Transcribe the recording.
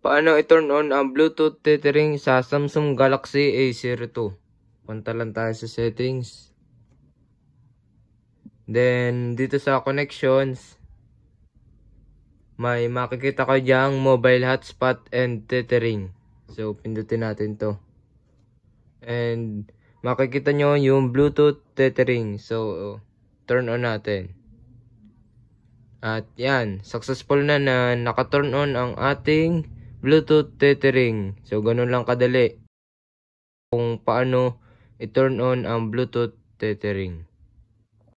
Paano i-turn on ang Bluetooth tethering sa Samsung Galaxy A02? Punta lang tayo sa settings. Then, dito sa connections, may makikita ko diyang mobile hotspot and tethering. So, pindutin natin to. And, makikita nyo yung Bluetooth tethering. So, turn on natin. At yan, successful na na naka-turn on ang ating Bluetooth tethering. So, ganun lang kadali kung paano i-turn on ang Bluetooth tethering.